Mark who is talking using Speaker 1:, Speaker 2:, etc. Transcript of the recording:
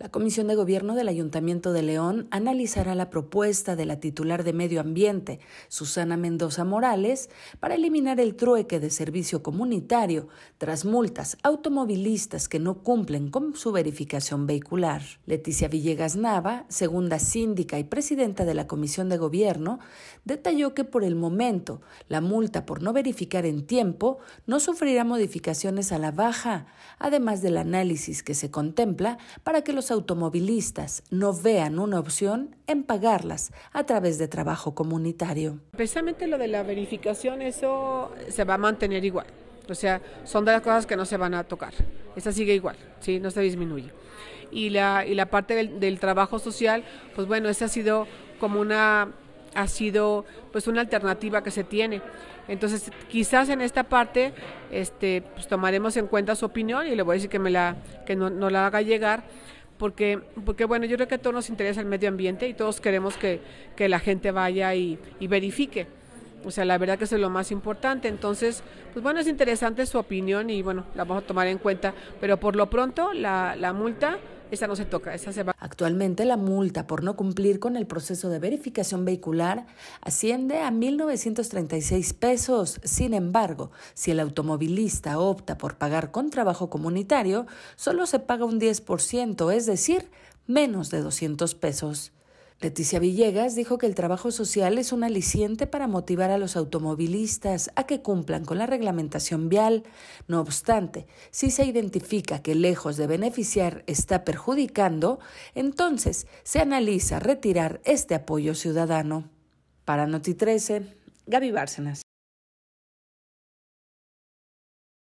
Speaker 1: La Comisión de Gobierno del Ayuntamiento de León analizará la propuesta de la titular de Medio Ambiente, Susana Mendoza Morales, para eliminar el trueque de servicio comunitario tras multas automovilistas que no cumplen con su verificación vehicular. Leticia Villegas Nava, segunda síndica y presidenta de la Comisión de Gobierno, detalló que por el momento la multa por no verificar en tiempo no sufrirá modificaciones a la baja, además del análisis que se contempla para que los automovilistas no vean una opción en pagarlas a través de trabajo comunitario.
Speaker 2: Precisamente lo de la verificación, eso se va a mantener igual. O sea, son de las cosas que no se van a tocar. Esa sigue igual, ¿sí? no se disminuye. Y la, parte del, trabajo social, pues bueno, esa ha sido como una ha sido pues una alternativa que se tiene. Entonces, quizás en esta parte este pues tomaremos en cuenta su opinión y le voy a decir que me la que no, no la haga llegar porque, porque bueno, yo creo que a todos nos interesa el medio ambiente y todos queremos que, que la gente vaya y, y verifique. O sea, la verdad que eso es lo más importante. Entonces, pues bueno, es interesante su opinión y bueno, la vamos a tomar en cuenta. Pero por lo pronto, la,
Speaker 1: multa, esa no se toca, esa se va. Actualmente la multa por no cumplir con el proceso de verificación vehicular asciende a 1.936 pesos. Sin embargo, si el automovilista opta por pagar con trabajo comunitario, solo se paga un 10%, es decir, menos de 200 pesos. Leticia Villegas dijo que el trabajo social es un aliciente para motivar a los automovilistas a que cumplan con la reglamentación vial. No obstante, si se identifica que lejos de beneficiar está perjudicando, entonces se analiza retirar este apoyo ciudadano. Para Noti Gaby Bárcenas.